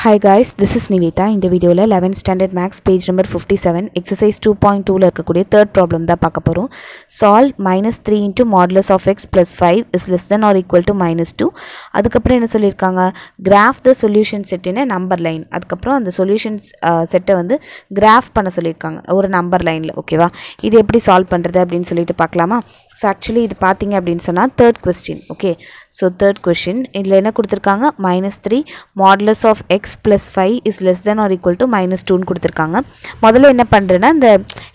high guys this is Nivetha இந்த வீடியோவில் eleventh standard maths page number fifty seven exercise two point டூவில் இருக்கக்கூடிய third problem தான் பார்க்க போகிறோம் solve minus three into modulus of x plus five is less than or equal to minus two அதுக்கப்புறம் என்ன சொல்லியிருக்காங்க கிராஃப் த சொல்யூஷன் செட்டுன்னு number line அதுக்கப்புறம் அந்த சொல்யூஷன்ஸ் செட்டை வந்து கிராஃப் பண்ண சொல்லியிருக்காங்க ஒரு நம்பர் லைனில் ஓகேவா இது எப்படி சால்வ் பண்ணுறது அப்படின்னு சொல்லிட்டு பார்க்கலாமா ஸோ ஆக்சுவலி இது பார்த்தீங்க அப்படின்னு சொன்னால் third question okay so third question இதில் என்ன கொடுத்துருக்காங்க minus three modulus of x x plus five is less than or equal to minus டூன்னு கொடுத்துருக்காங்க முதல்ல என்ன பண்ணுறேன்னா இந்த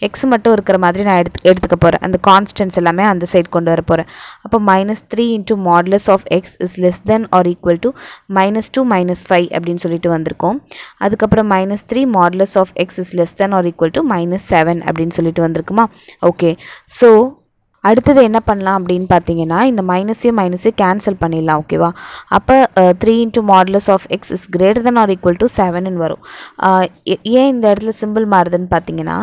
எக்ஸ் மட்டும் இருக்கிற மாதிரி நான் எடுத்து எடுத்துக்க போகிறேன் அந்த கான்ஸ்டன்ஸ் எல்லாமே அந்த சைடு கொண்டு வர போகிறேன் அப்போ minus three into modulus of x is less than or equal to minus two minus five அப்படின்னு சொல்லிட்டு வந்திருக்கோம் அதுக்கப்புறம் minus three modulus of x is less than or equal to minus seven அப்படின்னு சொல்லிட்டு வந்திருக்குமா ஓகே ஸோ அடுத்தது என்ன பண்ணலாம் அப்படின்னு பார்த்தீங்கன்னா இந்த மைனஸையும் மைனஸையும் கேன்சல் பண்ணிடலாம் ஓகேவா அப்போ three into modulus of x is greater than or equal to seven வரும் ஏன் இந்த இடத்துல சிம்பிள் மாறுதுன்னு பார்த்தீங்கன்னா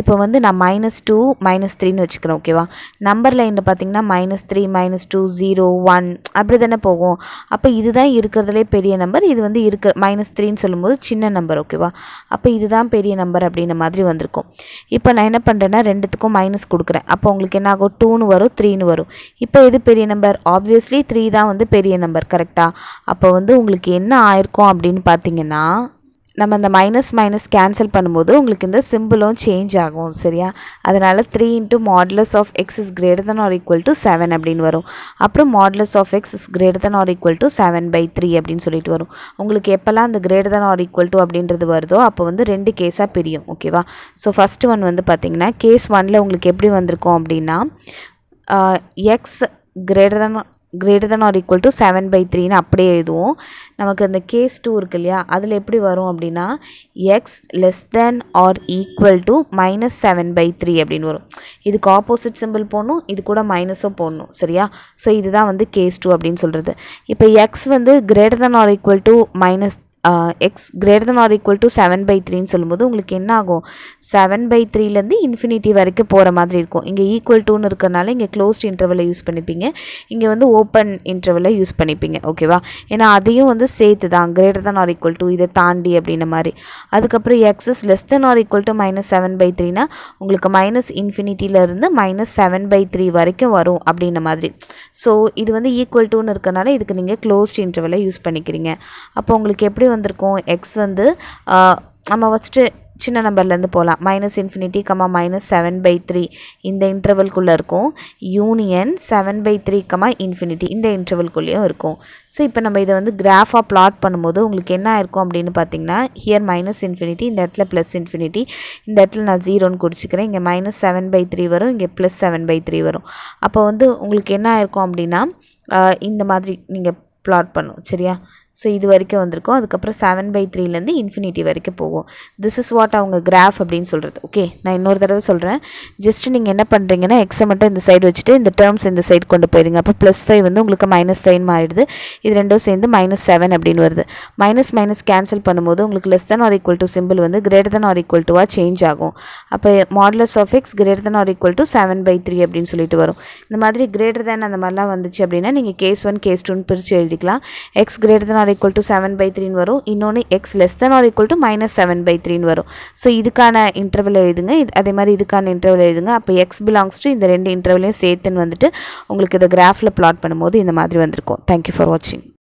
இப்போ வந்து நான் மைனஸ் டூ மைனஸ் த்ரீன்னு வச்சுக்கிறேன் ஓகேவா நம்பர் லைனில் பார்த்தீங்கன்னா minus three minus two zero one அப்படி தானே போகும் அப்போ இதுதான் இருக்கிறதுலே பெரிய நம்பர் இது வந்து இருக்க மைனஸ் த்ரீன்னு சொல்லும்போது சின்ன நம்பர் ஓகேவா அப்போ இதுதான் பெரிய நம்பர் அப்படின்ற மாதிரி வந்திருக்கும் இப்போ நான் என்ன பண்ணுறேன்னா ரெண்டுத்துக்கும் மைனஸ் கொடுக்குறேன் அப்போ உங்களுக்கு என்ன ஆகும் டூன்னு வரும் த்ரீன்னு வரும் இப்போ எது பெரிய நம்பர் ஆப்வியஸ்லி த்ரீ தான் வந்து பெரிய நம்பர் கரெக்டாக அப்போ வந்து உங்களுக்கு என்ன ஆயிருக்கும் அப்படின்னு பார்த்தீங்கன்னா நம்ம இந்த மைனஸ் மைனஸ் கேன்சல் பண்ணும்போது உங்களுக்கு இந்த சிம்பிளும் சேஞ்ச் ஆகும் சரியா அதனால் three into modulus of x is greater than or equal to seven அப்படின்னு வரும் அப்புறம் modulus of x is greater than or equal to seven by three அப்படின்னு சொல்லிட்டு வரும் உங்களுக்கு எப்போல்லாம் அந்த greater than or equal to அப்படின்றது வருதோ அப்போ வந்து ரெண்டு கேஸாக பிரியும் ஓகேவா ஸோ ஃபஸ்ட்டு ஒன் வந்து பார்த்திங்கன்னா கேஸ் ஒனில் உங்களுக்கு எப்படி வந்திருக்கும் அப்படின்னா x greater than greater than or equal to seven by த்ரீன்னு அப்படியே எழுதுவோம் நமக்கு அந்த கேஸ் டூ இருக்கு இல்லையா அதில் எப்படி வரும் அப்படின்னா x less than or equal to minus seven by three அப்படின்னு வரும் இதுக்கு ஆப்போசிட் சிம்பிள் போடணும் இது கூட மைனஸும் போடணும் சரியா ஸோ இதுதான் வந்து கேஸ் டூ அப்படின்னு சொல்கிறது இப்போ எக்ஸ் வந்து greater than or equal to minus x greater than or equal to seven by த்ரீன்னு சொல்லும்போது உங்களுக்கு என்னாகும் 7 செவன் பை த்ரீலேருந்து இன்ஃபினிட்டி வரைக்கும் போகிற மாதிரி இருக்கும் இங்கே ஈக்குவல் டூன்னு இருக்கிறனால இங்கே closed interval யூஸ் பண்ணிப்பீங்க இங்கே வந்து ஓப்பன் இன்டர்வலை யூஸ் பண்ணிப்பீங்க ஓகேவா என்ன அதையும் வந்து சேர்த்து தான் greater than or equal to இதை தாண்டி அப்படின்ன மாதிரி அதுக்கப்புறம் x is less than or equal to minus seven by த்ரீனா உங்களுக்கு மைனஸ் இருந்து மைனஸ் செவன் பை த்ரீ வரைக்கும் வரும் அப்படின்ன மாதிரி ஸோ இது வந்து ஈக்குவல் டூன்னு இருக்கிறனால இதுக்கு நீங்கள் க்ளோஸ்ட் இன்டர்வலை யூஸ் பண்ணிக்கிறீங்க அப்போ உங்களுக்கு எப்படி வந்திருக்கும் எக்ஸ் வந்து நம்ம ஃபஸ்ட்டு சின்ன நம்பர்லேருந்து போகலாம் minus infinity comma minus seven by three இந்த இன்டர்வல்குள்ளே இருக்கும் union seven by three comma infinity இந்த இன்டர்வல்குள்ளேயும் இருக்கும் ஸோ இப்போ நம்ம இதை வந்து கிராஃபாக பிளாட் பண்ணும்போது உங்களுக்கு என்ன இருக்கும் அப்படின்னு பார்த்தீங்கன்னா ஹியர் மைனஸ் இன்ஃபினிட்டி இந்த இடத்துல ப்ளஸ் இன்ஃபினிட்டி இந்த இடத்துல நான் ஜீரோன்னு குடிச்சிக்கிறேன் இங்கே மைனஸ் செவன் பை த்ரீ வரும் இங்கே ப்ளஸ் செவன் பை த்ரீ வரும் அப்போ வந்து உங்களுக்கு என்ன இருக்கும் அப்படின்னா இந்த மாதிரி நீங்கள் ப்ளாட் பண்ணும் சரியா ஸோ இது வரைக்கும் வந்திருக்கும் அதுக்கப்புறம் செவன் பை த்ரீலேருந்து இன்ஃபினிட்டி வரைக்கும் போகும் திஸ் இஸ் வாட் அவங்க கிராஃப் அப்படின்னு சொல்கிறது ஓகே நான் இன்னொரு தடவை சொல்கிறேன் ஜஸ்ட் நீங்கள் என்ன பண்ணுறீங்கன்னா எக்ஸை மட்டும் இந்த சைடு வச்சுட்டு இந்த டேர்ம்ஸ் இந்த சைடு கொண்டு போயிருங்க அப்போ ப்ளஸ் ஃபைவ் வந்து உங்களுக்கு மைனஸ் ஃபைவ் மாறிடுது இது ரெண்டும் சேர்ந்து மைனஸ் செவன் அப்படின்னு வருது மைனஸ் மைனஸ் கேன்சல் பண்ணும்போது உங்களுக்கு less than or equal to simple வந்து கிரேட்டர் தன் ஆர் ஈக்குவல் டுவாக சேஞ்ச் ஆகும் அப்போ modulus of x greater than or equal to seven by three அப்படின்னு சொல்லிட்டு வரும் இந்த மாதிரி கிரேட்டர் தேன் அந்த மாதிரிலாம் வந்துச்சு அப்படின்னா நீங்கள் கேஸ் ஒன் கேஸ் டூன்னு பிரித்து எழுதிக்கலாம் x greater than or equal to seven by த்ரீன்னு வரும் இன்னொன்று x less than or equal to minus seven by த்ரீன்னு வரும் ஸோ இதுக்கான இன்டர்வல் எழுதுங்க அதே மாதிரி இதுக்கான இன்டர்வல் எழுதுங்க அப்போ எக்ஸ் பிலாங்ஸ் டு இந்த ரெண்டு இன்டர்வலையும் சேர்த்துன்னு வந்துட்டு உங்களுக்கு இதை கிராஃபில் பிளாட் பண்ணும்போது இந்த மாதிரி வந்திருக்கும் தேங்க்யூ ஃபார் வாட்சிங்